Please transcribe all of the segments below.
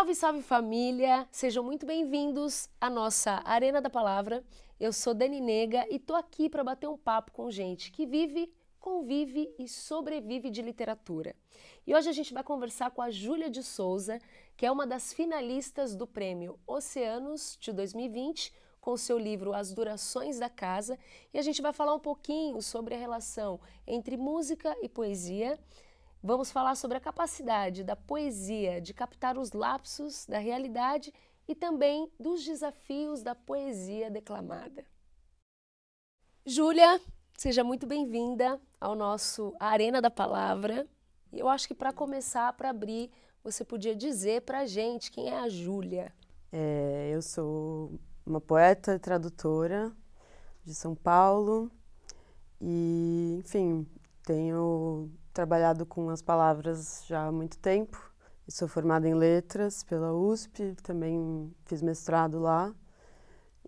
Salve, salve família! Sejam muito bem-vindos à nossa Arena da Palavra. Eu sou Dani Nega e tô aqui para bater um papo com gente que vive, convive e sobrevive de literatura. E hoje a gente vai conversar com a Júlia de Souza, que é uma das finalistas do prêmio Oceanos de 2020 com seu livro As Durações da Casa, e a gente vai falar um pouquinho sobre a relação entre música e poesia Vamos falar sobre a capacidade da poesia de captar os lapsos da realidade e também dos desafios da poesia declamada. Júlia, seja muito bem-vinda ao nosso Arena da Palavra. Eu acho que para começar, para abrir, você podia dizer para a gente quem é a Júlia. É, eu sou uma poeta e tradutora de São Paulo e, enfim, tenho trabalhado com as palavras já há muito tempo. Eu sou formada em letras pela USP, também fiz mestrado lá.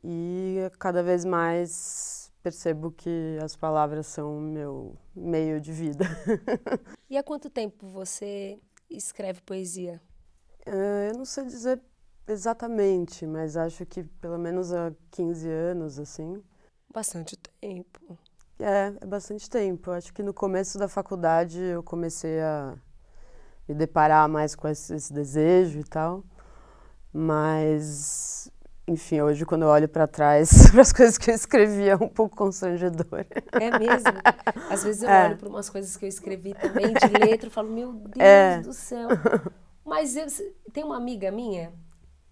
E cada vez mais percebo que as palavras são meu meio de vida. e há quanto tempo você escreve poesia? Uh, eu não sei dizer exatamente, mas acho que pelo menos há 15 anos, assim. Bastante tempo. É, é bastante tempo. acho que no começo da faculdade eu comecei a me deparar mais com esse, esse desejo e tal. Mas, enfim, hoje quando eu olho para trás, para as coisas que eu escrevi, é um pouco constrangedor. É mesmo? Às vezes eu é. olho para umas coisas que eu escrevi também de letra e falo, meu Deus é. do céu. Mas eu, tem uma amiga minha,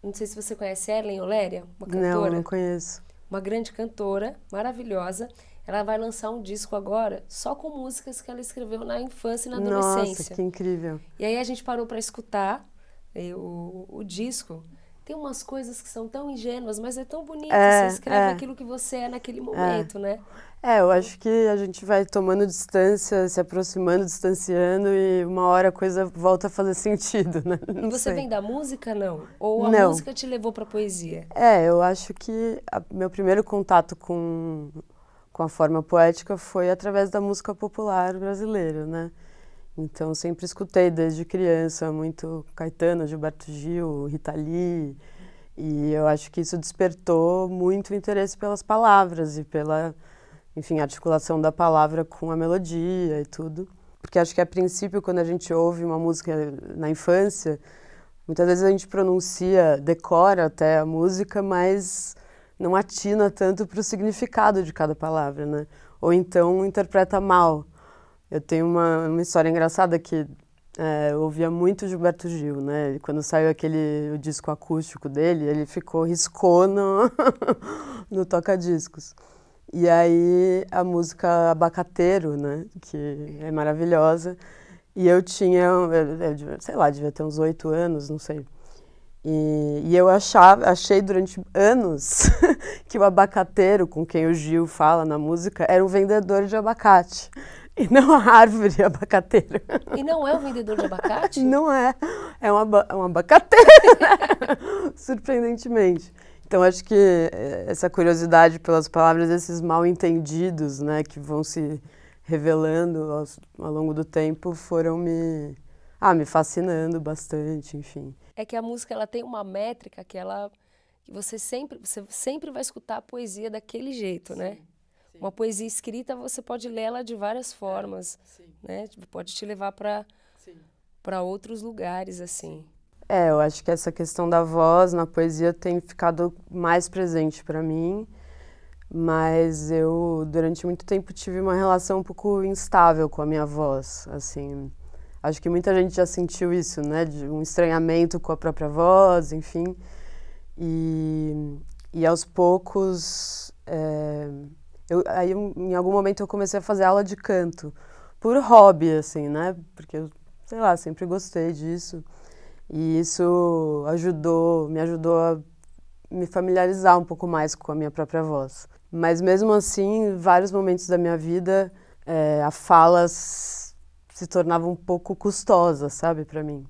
não sei se você conhece Ellen Oléria, uma cantora. Não, não conheço. Uma grande cantora, maravilhosa. Ela vai lançar um disco agora só com músicas que ela escreveu na infância e na adolescência. Nossa, que incrível. E aí a gente parou para escutar e, é, o, o disco. Tem umas coisas que são tão ingênuas, mas é tão bonito. É, você escreve é. aquilo que você é naquele momento, é. né? É, eu acho que a gente vai tomando distância, se aproximando, distanciando e uma hora a coisa volta a fazer sentido, né? Não Você sei. vem da música, não? Ou a não. música te levou para poesia? É, eu acho que a, meu primeiro contato com com a forma poética foi através da música popular brasileira, né? Então sempre escutei desde criança muito Caetano, Gilberto Gil, Rita Lee, e eu acho que isso despertou muito interesse pelas palavras e pela, enfim, articulação da palavra com a melodia e tudo. Porque acho que a princípio quando a gente ouve uma música na infância, muitas vezes a gente pronuncia, decora até a música, mas não atina tanto para o significado de cada palavra, né? Ou então interpreta mal. Eu tenho uma, uma história engraçada que é, eu ouvia muito Gilberto Gil, né? Quando saiu aquele o disco acústico dele, ele ficou riscou no, no toca-discos. E aí a música Abacateiro, né? Que é maravilhosa. E eu tinha, eu, eu, sei lá, devia ter uns oito anos, não sei. E, e eu achava, achei durante anos que o abacateiro, com quem o Gil fala na música, era um vendedor de abacate. E não a árvore abacateira. E não é um vendedor de abacate? Não é. É um, aba é um abacateiro, né? surpreendentemente. Então, acho que eh, essa curiosidade pelas palavras, esses mal entendidos, né, que vão se revelando ao, ao longo do tempo, foram me, ah, me fascinando bastante, enfim. É que a música ela tem uma métrica que ela que você sempre você sempre vai escutar a poesia daquele jeito, né? sim, né? Sim. Uma poesia escrita você pode lê-la de várias é, formas, é, né? Tipo, pode te levar para para outros lugares assim. É, eu acho que essa questão da voz na poesia tem ficado mais presente para mim mas eu durante muito tempo tive uma relação um pouco instável com a minha voz, assim. Acho que muita gente já sentiu isso, né? De um estranhamento com a própria voz, enfim. E, e aos poucos, é, eu, aí em algum momento eu comecei a fazer aula de canto, por hobby, assim, né? Porque eu, sei lá, sempre gostei disso. E isso ajudou, me ajudou a me familiarizar um pouco mais com a minha própria voz. Mas mesmo assim, vários momentos da minha vida, é, eh, a falas se tornava um pouco custosa, sabe, para mim.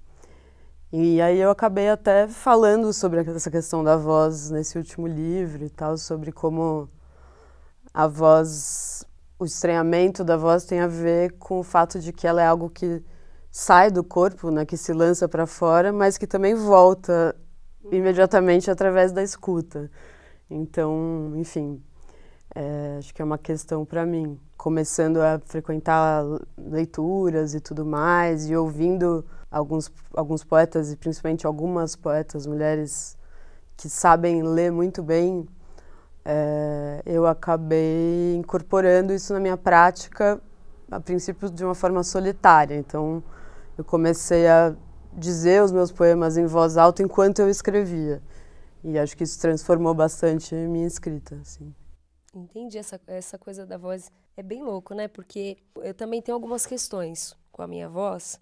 E aí eu acabei até falando sobre essa questão da voz nesse último livro e tal, sobre como a voz, o estranhamento da voz tem a ver com o fato de que ela é algo que sai do corpo, né, que se lança para fora, mas que também volta imediatamente através da escuta. Então, enfim, é, acho que é uma questão para mim. Começando a frequentar leituras e tudo mais, e ouvindo alguns, alguns poetas, e principalmente algumas poetas mulheres que sabem ler muito bem, é, eu acabei incorporando isso na minha prática, a princípio de uma forma solitária. Então, eu comecei a dizer os meus poemas em voz alta enquanto eu escrevia. E acho que isso transformou bastante a minha escrita, assim. Entendi essa, essa coisa da voz. É bem louco, né? Porque eu também tenho algumas questões com a minha voz,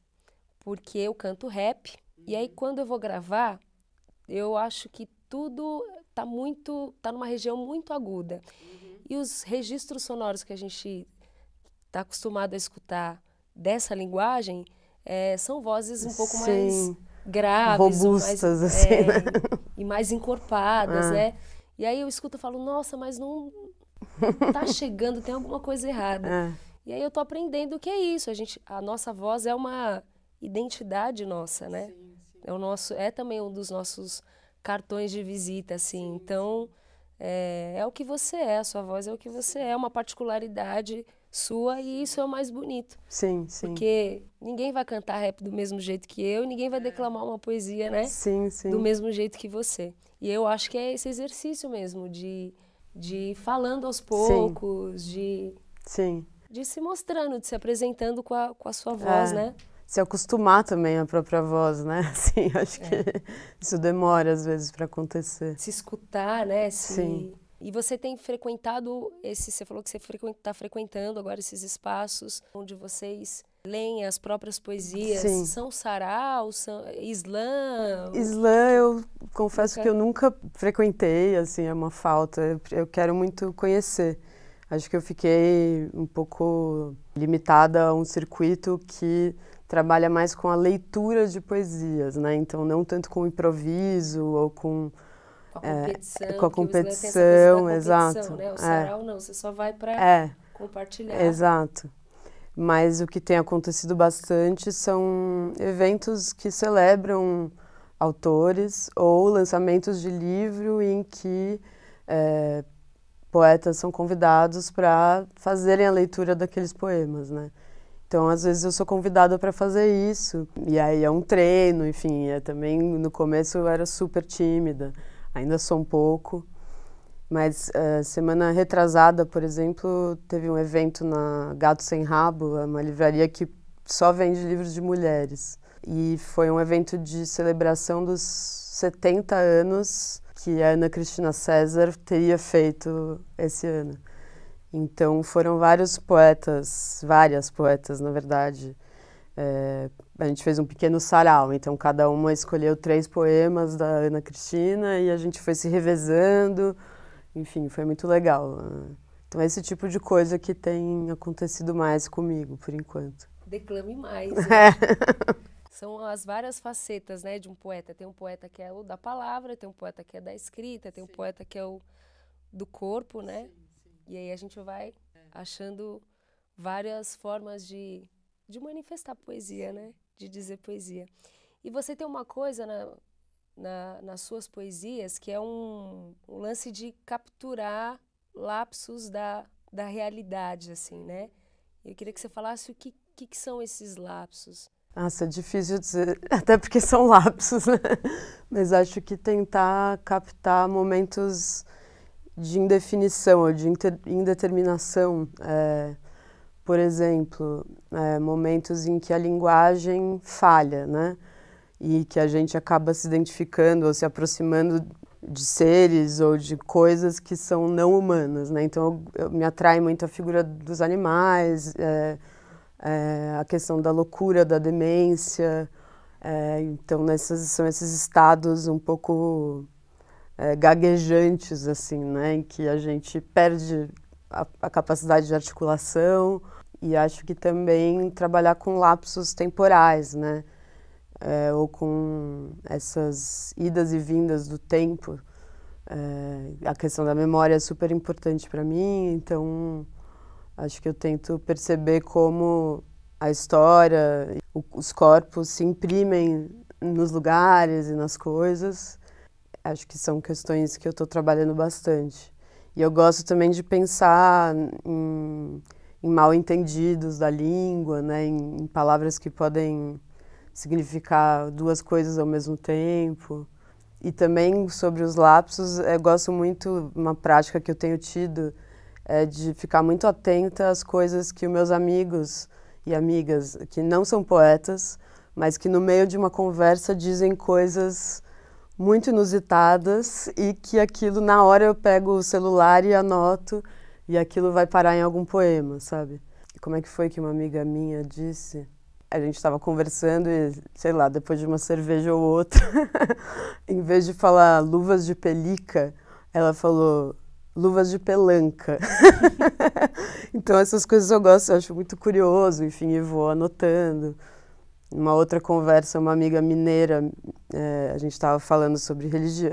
porque eu canto rap, uhum. e aí quando eu vou gravar, eu acho que tudo tá muito, tá numa região muito aguda. Uhum. E os registros sonoros que a gente tá acostumado a escutar dessa linguagem é, são vozes um pouco Sim. mais graves, robustas mais, assim, é, né? e mais encorpadas, ah. né? E aí eu escuto e falo, nossa, mas não, tá chegando, tem alguma coisa errada. É. E aí eu tô aprendendo que é isso. A, gente, a nossa voz é uma identidade nossa, né? Sim, sim. É, o nosso, é também um dos nossos cartões de visita, assim. Sim, então, é, é, o que você é, a sua voz é o que você é, uma particularidade sua e isso é o mais bonito. Sim, sim. Porque ninguém vai cantar rap do mesmo jeito que eu, ninguém vai é. declamar uma poesia, né? Sim, sim. Do mesmo jeito que você. E eu acho que é esse exercício mesmo de de ir falando aos poucos, Sim. de. Sim. De se mostrando, de se apresentando com a, com a sua é. voz, é. né? Se acostumar também à própria voz, né? Assim, acho é. que isso demora às vezes para acontecer. Se escutar, né? Se... Sim. E você tem frequentado esse, você falou que você está frequentando agora esses espaços onde vocês leem as próprias poesias? Sim. São sarau, são islã? Islã, eu confesso nunca... que eu nunca frequentei, assim, é uma falta. Eu quero muito conhecer. Acho que eu fiquei um pouco limitada a um circuito que trabalha mais com a leitura de poesias, né? Então, não tanto com improviso ou com com a é, competição. É, com a competição, exato. Né? O sarau é. não, você só vai para é, compartilhar. Exato. Mas o que tem acontecido bastante são eventos que celebram autores ou lançamentos de livro em que é, poetas são convidados para fazerem a leitura daqueles poemas, né? Então, às vezes eu sou convidada para fazer isso. E aí é um treino, enfim, é também no começo eu era super tímida, ainda sou um pouco. Mas uh, semana retrasada, por exemplo, teve um evento na Gato Sem Rabo, é uma livraria que só vende livros de mulheres. E foi um evento de celebração dos 70 anos que a Ana Cristina César teria feito esse ano. Então foram vários poetas, várias poetas, na verdade. É, a gente fez um pequeno sarau, então cada uma escolheu três poemas da Ana Cristina e a gente foi se revezando. Enfim, foi muito legal. Então, esse tipo de coisa que tem acontecido mais comigo, por enquanto. Declame mais. Né? É. São as várias facetas né, de um poeta. Tem um poeta que é o da palavra, tem um poeta que é da escrita, tem sim. um poeta que é o do corpo, né? Sim, sim. E aí a gente vai é. achando várias formas de, de manifestar poesia, né? De dizer poesia. E você tem uma coisa na, na, nas suas poesias, que é um, um, lance de capturar lapsos da, da realidade, assim, né? Eu queria que você falasse o que, que, que são esses lapsos. Nossa, é difícil dizer, até porque são lapsos, né? Mas acho que tentar captar momentos de indefinição ou de indeterminação. É, por exemplo, é, momentos em que a linguagem falha, né? e que a gente acaba se identificando ou se aproximando de seres ou de coisas que são não humanas, né? Então eu, eu me atrai muito a figura dos animais, é, é, a questão da loucura, da demência. É, então nessas, são esses estados um pouco é, gaguejantes, assim, né? Em que a gente perde a, a capacidade de articulação e acho que também trabalhar com lapsos temporais, né? é, ou com essas idas e vindas do tempo. É, a questão da memória é super importante para mim, então acho que eu tento perceber como a história, os corpos se imprimem nos lugares e nas coisas. Acho que são questões que eu estou trabalhando bastante. E eu gosto também de pensar em, em mal entendidos da língua, né, em, em palavras que podem significar duas coisas ao mesmo tempo. E também sobre os lapsos, eu eh, gosto muito, uma prática que eu tenho tido, é de ficar muito atenta às coisas que os meus amigos e amigas, que não são poetas, mas que no meio de uma conversa dizem coisas muito inusitadas e que aquilo, na hora eu pego o celular e anoto e aquilo vai parar em algum poema, sabe? Como é que foi que uma amiga minha disse? a gente estava conversando e, sei lá, depois de uma cerveja ou outra, em vez de falar luvas de pelica, ela falou luvas de pelanca. então essas coisas eu gosto, eu acho muito curioso, enfim, e vou anotando. Uma outra conversa, uma amiga mineira, é, a gente estava falando sobre religi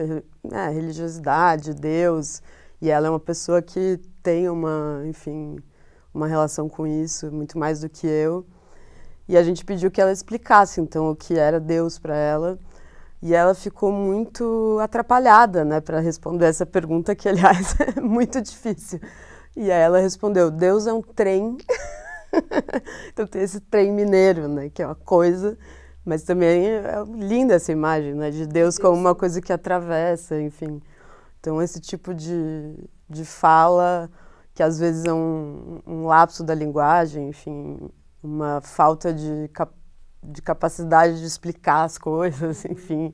é, religiosidade, Deus, e ela é uma pessoa que tem uma, enfim, uma relação com isso muito mais do que eu. E a gente pediu que ela explicasse então o que era Deus para ela. E ela ficou muito atrapalhada, né, para responder essa pergunta que aliás é muito difícil. E aí ela respondeu: "Deus é um trem". então tem esse trem mineiro, né, que é uma coisa, mas também é linda essa imagem, né, de Deus como uma coisa que atravessa, enfim. Então esse tipo de de fala que às vezes é um, um lapso da linguagem, enfim, uma falta de, cap de capacidade de explicar as coisas, enfim.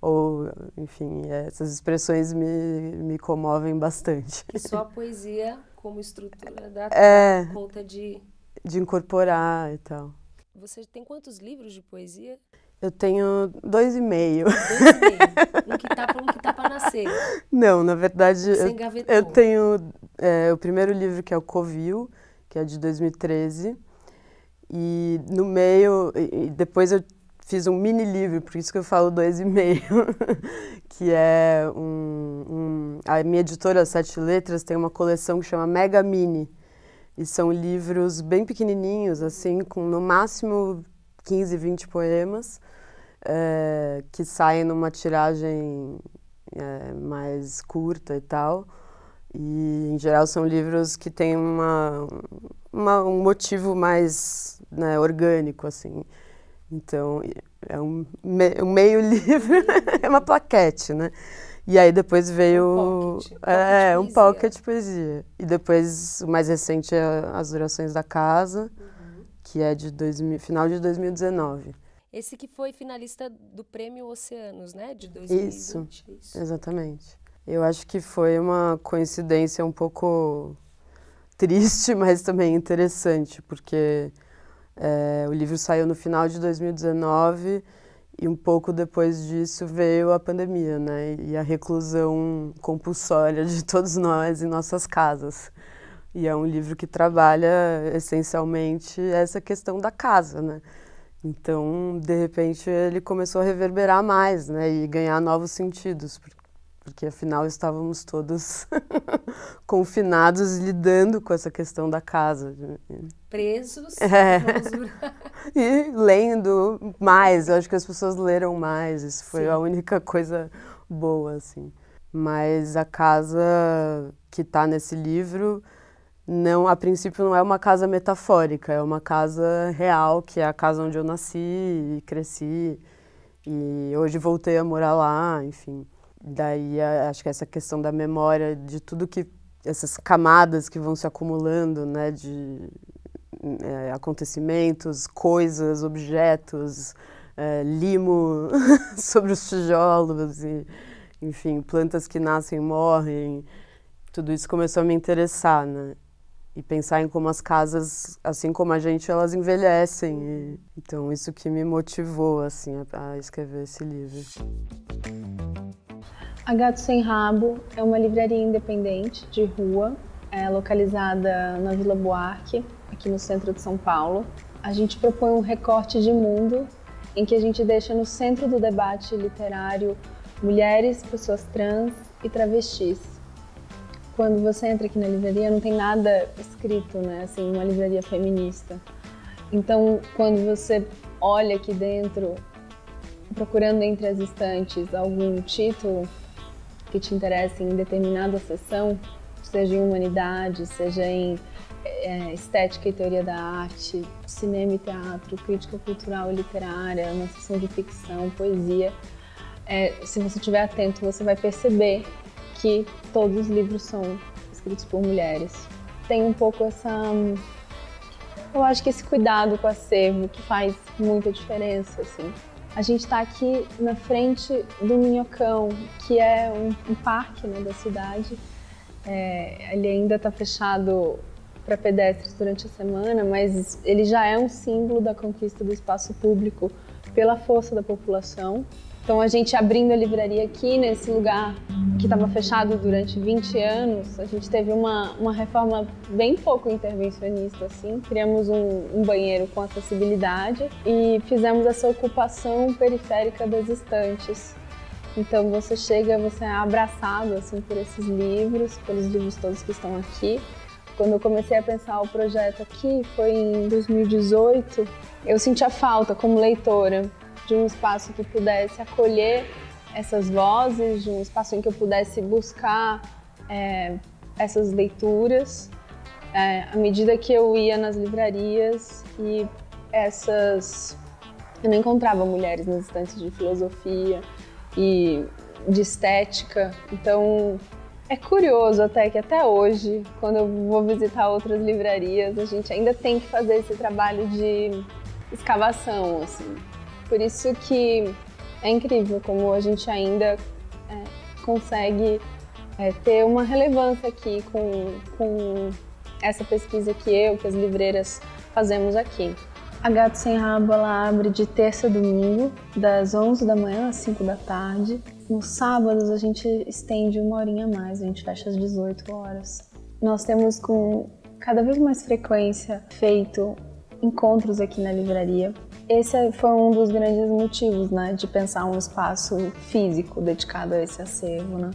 Ou, enfim, essas expressões me, me comovem bastante. E só a poesia como estrutura dá é, conta de... De incorporar e tal. Você tem quantos livros de poesia? Eu tenho dois e meio. Dois e meio. Um que tá para um que tá para nascer. Não, na verdade, eu, eu, tenho é, o primeiro livro que é o Covil, que é de 2013. E no meio, e depois eu fiz um mini livro, por isso que eu falo dois e meio, que é um, um, a minha editora Sete Letras tem uma coleção que chama Mega Mini. E são livros bem pequenininhos, assim, com no máximo 15, 20 poemas, é, que saem numa tiragem é, mais curta e tal. E, em geral, são livros que têm uma, uma um motivo mais né, orgânico, assim. Então, é um, me, um meio livro, é uma plaquete, né? E aí depois é veio... Um pocket, é, pocket um pocket poesia. E depois, o mais recente é As Orações da Casa, uhum. que é de dois, final de 2019. Esse que foi finalista do Prêmio Oceanos, né? De 2020. Isso, isso. exatamente. Eu acho que foi uma coincidência um pouco triste, mas também interessante, porque é, o livro saiu no final de 2019 e um pouco depois disso veio a pandemia, né? E a reclusão compulsória de todos nós em nossas casas. E é um livro que trabalha essencialmente essa questão da casa, né? Então, de repente, ele começou a reverberar mais, né? E ganhar novos sentidos, porque afinal estávamos todos confinados lidando com essa questão da casa. Presos. É. e lendo mais, eu acho que as pessoas leram mais, isso foi Sim. a única coisa boa, assim. Mas a casa que está nesse livro, não, a princípio não é uma casa metafórica, é uma casa real, que é a casa onde eu nasci e cresci. E hoje voltei a morar lá, enfim. Daí acho que essa questão da memória, de tudo que essas camadas que vão se acumulando, né, de é, acontecimentos, coisas, objetos, é, limo sobre os tijolos e, enfim, plantas que nascem e morrem. Tudo isso começou a me interessar, né? E pensar em como as casas, assim como a gente, elas envelhecem. E, então isso que me motivou assim a, a escrever esse livro. A Gato Sem Rabo é uma livraria independente de rua, é localizada na Vila Buarque, aqui no centro de São Paulo. A gente propõe um recorte de mundo em que a gente deixa no centro do debate literário mulheres, pessoas trans e travestis. Quando você entra aqui na livraria, não tem nada escrito, né? Assim, uma livraria feminista. Então, quando você olha aqui dentro, procurando entre as estantes algum título, que te interessa em determinada sessão, seja em humanidade, seja em é, estética e teoria da arte, cinema e teatro, crítica cultural e literária, uma sessão de ficção, poesia. É, se você estiver atento, você vai perceber que todos os livros são escritos por mulheres. Tem um pouco essa. Eu acho que esse cuidado com o acervo que faz muita diferença, assim. A gente está aqui na frente do Minhocão, que é um, um parque né, da cidade. É, ele ainda está fechado para pedestres durante a semana, mas ele já é um símbolo da conquista do espaço público pela força da população então a gente abrindo a livraria aqui nesse lugar que estava fechado durante 20 anos, a gente teve uma, uma reforma bem pouco intervencionista assim. Criamos um, um banheiro com acessibilidade e fizemos essa ocupação periférica das estantes. Então você chega, você é abraçado assim por esses livros, pelos livros todos que estão aqui quando eu comecei a pensar o projeto aqui, foi em 2018, eu sentia falta como leitora de um espaço que pudesse acolher essas vozes, de um espaço em que eu pudesse buscar é, essas leituras. É, à medida que eu ia nas livrarias e essas. Eu não encontrava mulheres nas estantes de filosofia e de estética, então é curioso até que até hoje, quando eu vou visitar outras livrarias, a gente ainda tem que fazer esse trabalho de escavação, assim. Por isso que é incrível como a gente ainda é, consegue é, ter uma relevância aqui com, com essa pesquisa que eu, que as livreiras fazemos aqui. A Gato Sem Rabo ela abre de terça a domingo, das 11 da manhã às 5 da tarde. Nos sábados a gente estende uma horinha a mais, a gente fecha às 18 horas. Nós temos com cada vez mais frequência feito encontros aqui na livraria esse foi um dos grandes motivos, né, de pensar um espaço físico dedicado a esse acervo, né?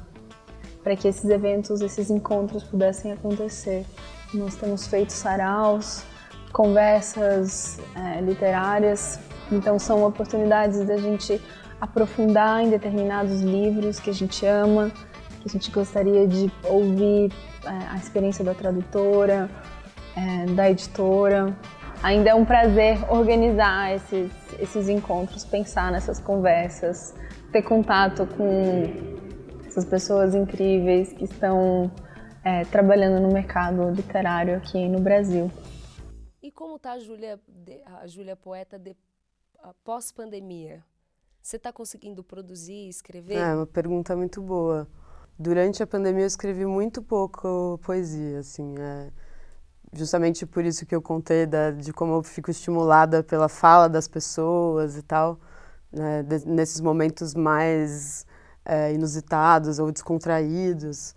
Para que esses eventos, esses encontros pudessem acontecer. Nós temos feito saraus, conversas é, literárias, então são oportunidades da gente aprofundar em determinados livros que a gente ama, que a gente gostaria de ouvir é, a experiência da tradutora, é, da editora, ainda é um prazer organizar esses, esses encontros, pensar nessas conversas, ter contato com essas pessoas incríveis que estão é, trabalhando no mercado literário aqui no Brasil. E como está a Júlia, a Júlia poeta de, pós pandemia? Você está conseguindo produzir, escrever? É uma pergunta muito boa. Durante a pandemia eu escrevi muito pouco poesia, assim. É justamente por isso que eu contei da, de como eu fico estimulada pela fala das pessoas e tal, né, de, nesses momentos mais é, inusitados ou descontraídos,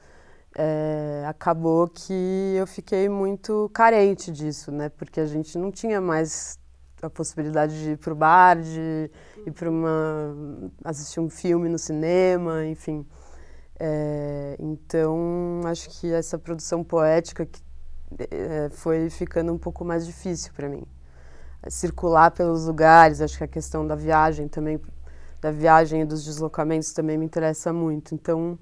é, acabou que eu fiquei muito carente disso, né? Porque a gente não tinha mais a possibilidade de ir para o bar, de ir para uma assistir um filme no cinema, enfim. É, então, acho que essa produção poética que eh, foi ficando um pouco mais difícil para mim. Circular pelos lugares, acho que a questão da viagem também, da viagem e dos deslocamentos também me interessa muito. Então,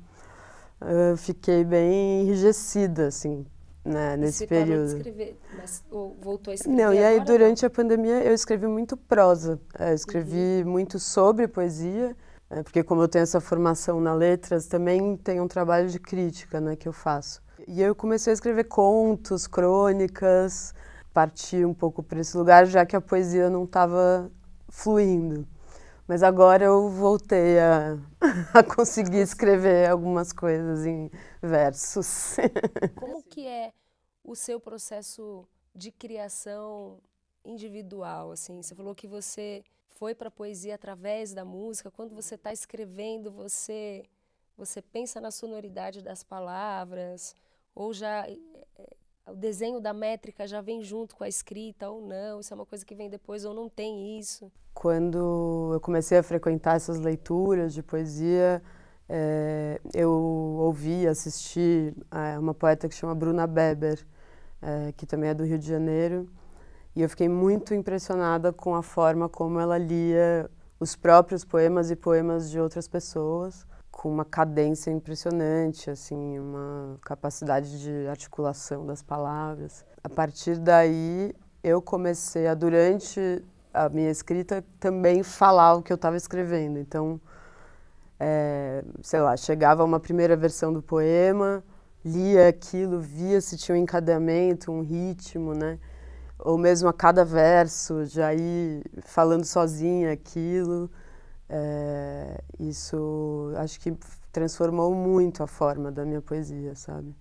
eh, eu fiquei bem enrijecida, assim, né, nesse Você período. De escrever, mas, voltou a escrever Não, e aí agora? durante a pandemia eu escrevi muito prosa. É, eu escrevi uhum. muito sobre poesia, né, porque como eu tenho essa formação na letras, também tem um trabalho de crítica né, que eu faço. E eu comecei a escrever contos, crônicas, parti um pouco para esse lugar, já que a poesia não estava fluindo. Mas agora eu voltei a, a conseguir escrever algumas coisas em versos. Como que é o seu processo de criação individual? Assim, você falou que você foi para a poesia através da música. Quando você está escrevendo, você você pensa na sonoridade das palavras, ou já eh, eh, o desenho da métrica já vem junto com a escrita ou não, isso é uma coisa que vem depois ou não tem isso. Quando eu comecei a frequentar essas leituras de poesia, é, eu ouvi, assisti a uma poeta que chama Bruna Beber, é, que também é do Rio de Janeiro, e eu fiquei muito impressionada com a forma como ela lia os próprios poemas e poemas de outras pessoas com uma cadência impressionante, assim, uma capacidade de articulação das palavras. A partir daí, eu comecei a, durante a minha escrita, também falar o que eu estava escrevendo. Então, é, sei lá, chegava uma primeira versão do poema, lia aquilo, via se tinha um encadeamento, um ritmo, né? Ou mesmo a cada verso, já ir falando sozinha aquilo. Eh, isso acho que transformou muito a forma da minha poesia, sabe?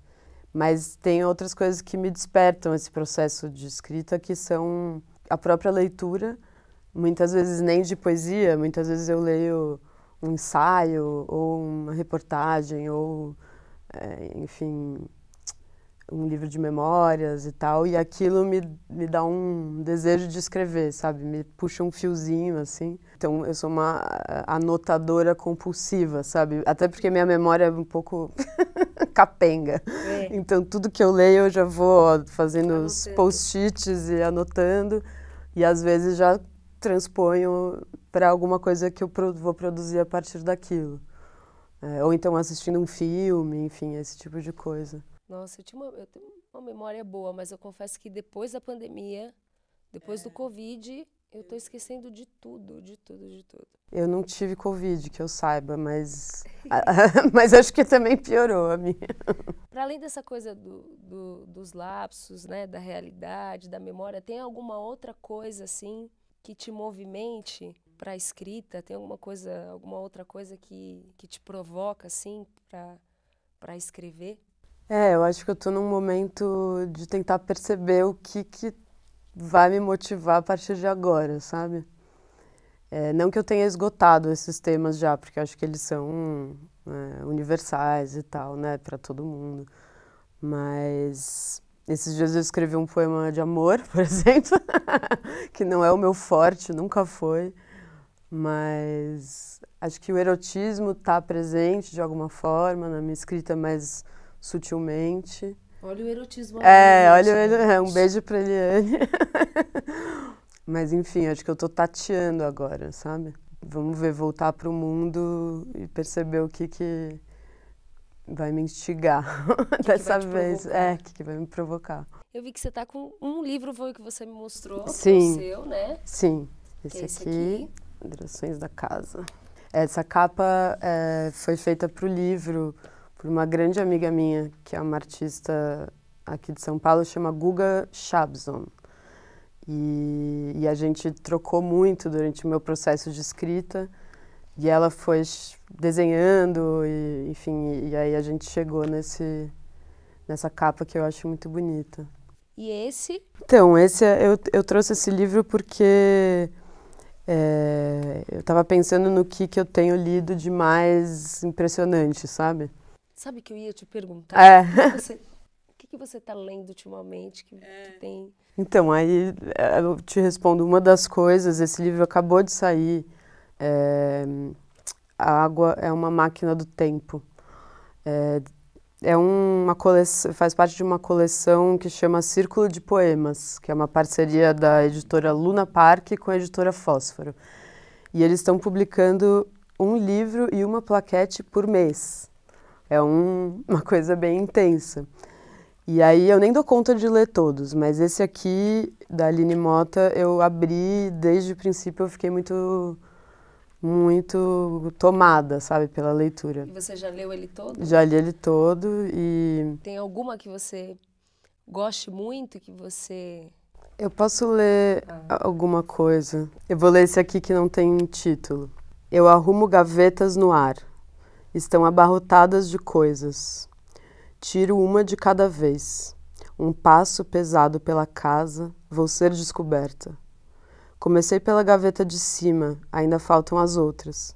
Mas tem outras coisas que me despertam esse processo de escrita, que são a própria leitura, muitas vezes nem de poesia, muitas vezes eu leio um ensaio ou uma reportagem ou, é, enfim, um livro de memórias e tal, e aquilo me, me dá um desejo de escrever, sabe? Me puxa um fiozinho, assim. Então, eu sou uma anotadora compulsiva, sabe? Até porque minha memória é um pouco capenga. É. Então, tudo que eu leio, eu já vou fazendo anotando. os post-its e anotando, e às vezes já transponho para alguma coisa que eu vou produzir a partir daquilo. É, ou então assistindo um filme, enfim, esse tipo de coisa. Nossa, eu, tinha uma, eu tenho uma memória boa, mas eu confesso que depois da pandemia, depois é. do Covid, eu tô esquecendo de tudo, de tudo, de tudo. Eu não tive Covid, que eu saiba, mas, mas acho que também piorou a minha. Para além dessa coisa do, do, dos lapsos, né, da realidade, da memória, tem alguma outra coisa, assim, que te movimente para a escrita? Tem alguma coisa, alguma outra coisa que, que te provoca, assim, para escrever? É, eu acho que eu estou num momento de tentar perceber o que, que vai me motivar a partir de agora, sabe? É, não que eu tenha esgotado esses temas já, porque acho que eles são é, universais e tal, né, para todo mundo. Mas esses dias eu escrevi um poema de amor, por exemplo, que não é o meu forte, nunca foi. Mas acho que o erotismo está presente de alguma forma na minha escrita mas sutilmente. Olha o erotismo. É, olha gente. o erotismo. um beijo pra Eliane. Mas enfim, acho que eu tô tateando agora, sabe? Vamos ver, voltar pro mundo e perceber o que que vai me instigar que dessa que vez. É, o que, que vai me provocar. Eu vi que você tá com um livro, foi que você me mostrou, Sim. Que é o seu, né? Sim, esse, é esse aqui, aqui, Direções da Casa. Essa capa é, foi feita pro livro por uma grande amiga minha, que é uma artista aqui de São Paulo, chama Guga Chabson. E, e, a gente trocou muito durante o meu processo de escrita. E ela foi desenhando, e, enfim, e, e aí a gente chegou nesse, nessa capa que eu acho muito bonita. E esse? Então, esse é, eu, eu trouxe esse livro porque é, eu estava pensando no que, que eu tenho lido de mais impressionante, sabe? Sabe que eu ia te perguntar? É. O que você, que você está lendo ultimamente que, é. que, tem? Então, aí é, eu te respondo uma das coisas. Esse livro acabou de sair. É, a Água é uma Máquina do Tempo. É, é uma coleção, faz parte de uma coleção que chama Círculo de Poemas, que é uma parceria da editora Luna Park com a editora Fósforo. E eles estão publicando um livro e uma plaquete por mês. É um, uma coisa bem intensa. E aí eu nem dou conta de ler todos, mas esse aqui da Aline Mota eu abri desde o princípio, eu fiquei muito muito tomada, sabe, pela leitura. E você já leu ele todo? Já li ele todo e Tem alguma que você goste muito que você Eu posso ler ah. alguma coisa. Eu vou ler esse aqui que não tem título. Eu arrumo gavetas no ar estão abarrotadas de coisas. Tiro uma de cada vez. Um passo pesado pela casa, vou ser descoberta. Comecei pela gaveta de cima, ainda faltam as outras.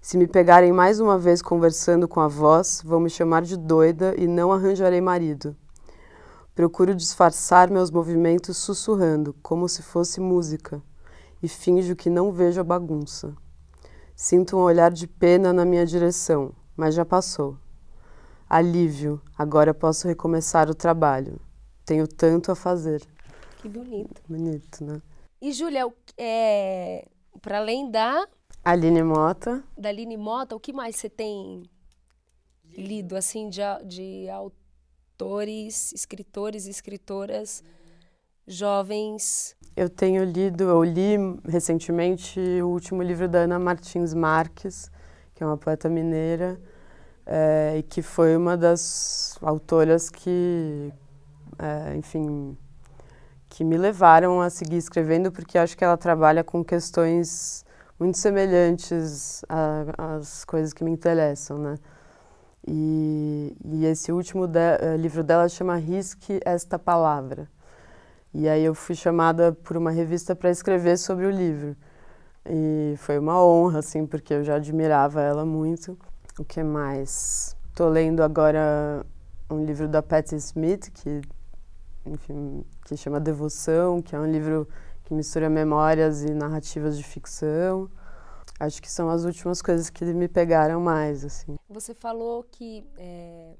Se me pegarem mais uma vez conversando com a voz, vão me chamar de doida e não arranjarei marido. Procuro disfarçar meus movimentos sussurrando, como se fosse música, e finjo que não vejo a bagunça. Sinto um olhar de pena na minha direção, mas já passou. Alívio, agora posso recomeçar o trabalho. Tenho tanto a fazer. Que bonito. Bonito, né? E, Júlia, é, para além da. Aline Mota. Da Aline Mota, o que mais você tem lido, assim, de, de autores, escritores e escritoras? jovens. Eu tenho lido, eu li recentemente o último livro da Ana Martins Marques, que é uma poeta mineira, é, e que foi uma das autoras que, é, enfim, que me levaram a seguir escrevendo, porque acho que ela trabalha com questões muito semelhantes às coisas que me interessam, né? E, e esse último de, eh, livro dela chama Risque Esta Palavra. E aí eu fui chamada por uma revista para escrever sobre o livro. E foi uma honra, assim, porque eu já admirava ela muito. O que mais? Estou lendo agora um livro da Patti Smith, que, enfim, que chama Devoção, que é um livro que mistura memórias e narrativas de ficção. Acho que são as últimas coisas que me pegaram mais, assim. Você falou que... É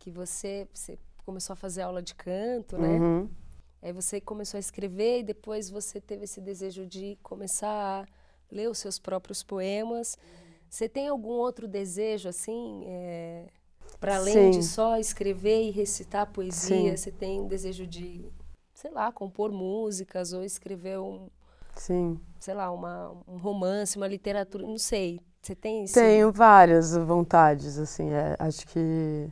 que você, você começou a fazer aula de canto, né? Uhum. Aí você começou a escrever e depois você teve esse desejo de começar a ler os seus próprios poemas. Você tem algum outro desejo, assim, é, eh, para além Sim. de só escrever e recitar poesia? Sim. Você tem desejo de, sei lá, compor músicas ou escrever um, Sim. sei lá, uma, um romance, uma literatura, não sei. Você tem isso? Tenho várias vontades, assim, é, acho que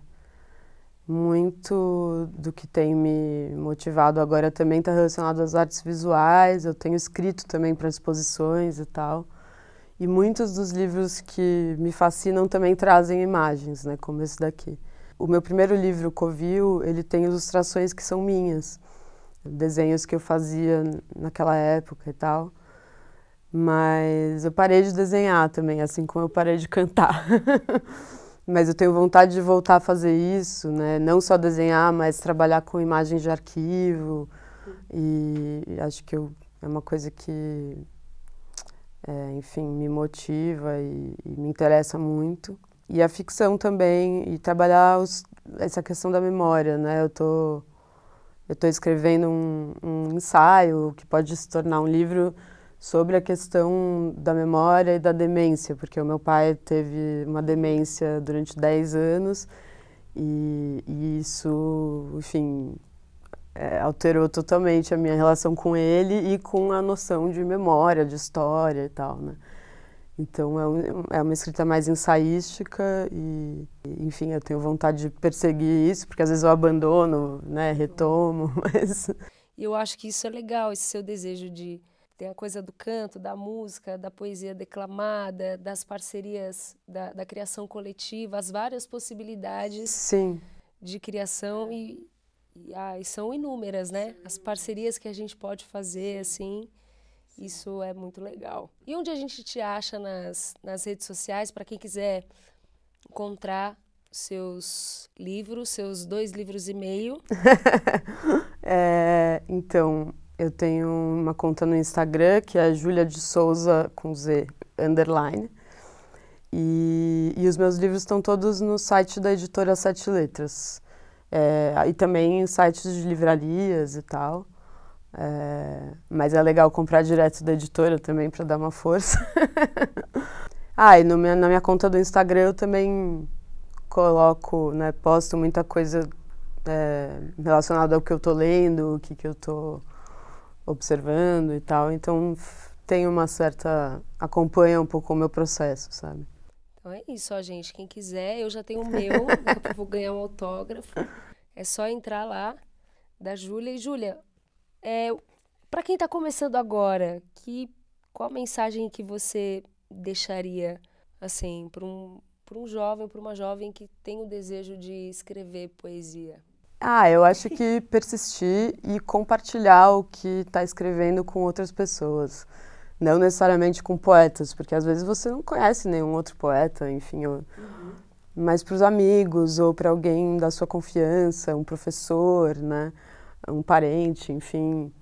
muito do que tem me motivado agora também está relacionado às artes visuais. Eu tenho escrito também para exposições e tal. E muitos dos livros que me fascinam também trazem imagens, né, como esse daqui. O meu primeiro livro, Covil, ele tem ilustrações que são minhas, desenhos que eu fazia naquela época e tal. Mas eu parei de desenhar também, assim como eu parei de cantar. mas eu tenho vontade de voltar a fazer isso, né? Não só desenhar, mas trabalhar com imagens de arquivo. E acho que eu, é uma coisa que, é, enfim, me motiva e, e, me interessa muito. E a ficção também, e trabalhar os, essa questão da memória, né? Eu tô, eu tô escrevendo um, um ensaio que pode se tornar um livro sobre a questão da memória e da demência, porque o meu pai teve uma demência durante 10 anos e, e isso, enfim, é, alterou totalmente a minha relação com ele e com a noção de memória, de história e tal, né? Então é, um, é uma escrita mais ensaística e, enfim, eu tenho vontade de perseguir isso, porque às vezes eu abandono, né, retomo, mas... E eu acho que isso é legal, esse seu desejo de tem a coisa do canto, da música, da poesia declamada, das parcerias, da, da criação coletiva, as várias possibilidades Sim. de criação e, e, ah, e são inúmeras, né? Sim. As parcerias que a gente pode fazer, assim, Sim. isso é muito legal. E onde a gente te acha nas, nas redes sociais, para quem quiser encontrar seus livros, seus dois livros e meio? é, então, eu tenho uma conta no Instagram que é Julia de Souza com Z underline. E, e os meus livros estão todos no site da editora Sete Letras. É, e também em sites de livrarias e tal. É, mas é legal comprar direto da editora também para dar uma força. ah, e minha, na minha conta do Instagram eu também coloco, né, posto muita coisa é, relacionada ao que eu tô lendo, o que, que eu tô observando e tal. Então tem uma certa. acompanha um pouco o meu processo, sabe? Então é isso, ó, gente. Quem quiser, eu já tenho o meu, eu vou ganhar um autógrafo. É só entrar lá da Júlia. E Júlia, é, para quem está começando agora, que qual a mensagem que você deixaria assim para um para um jovem, para uma jovem que tem o desejo de escrever poesia? Ah, eu acho que persistir e compartilhar o que está escrevendo com outras pessoas. Não necessariamente com poetas, porque às vezes você não conhece nenhum outro poeta, enfim. Ou... Uhum. Mas para os amigos ou para alguém da sua confiança, um professor, né? um parente, enfim.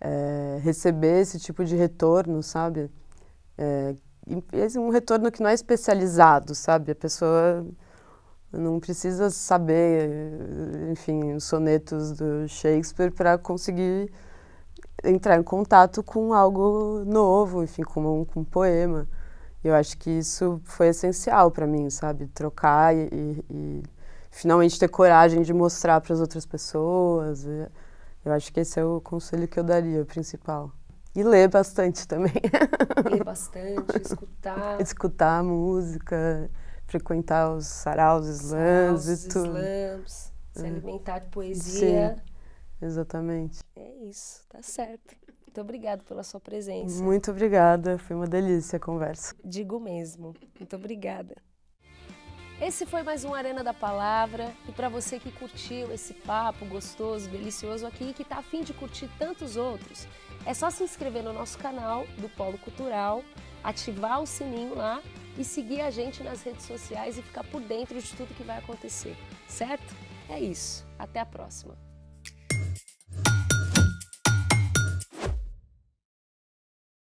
É, receber esse tipo de retorno, sabe? É, um retorno que não é especializado, sabe? A pessoa não precisa saber, enfim, os sonetos do Shakespeare para conseguir entrar em contato com algo novo, enfim, com um, com um poema. Eu acho que isso foi essencial para mim, sabe? Trocar e, e, e, finalmente ter coragem de mostrar para as outras pessoas. Eu acho que esse é o conselho que eu daria, o principal. E ler bastante também. Ler bastante, escutar. escutar música frequentar os saraus, slams e tudo. Slams, se é. alimentar de poesia. Sim, exatamente. É isso, tá certo. Muito obrigada pela sua presença. Muito obrigada, foi uma delícia a conversa. Digo mesmo, muito obrigada. Esse foi mais um Arena da Palavra. E para você que curtiu esse papo gostoso, delicioso aqui, que está afim de curtir tantos outros, é só se inscrever no nosso canal do Polo Cultural, ativar o sininho lá e seguir a gente nas redes sociais e ficar por dentro de tudo que vai acontecer, certo? É isso. Até a próxima.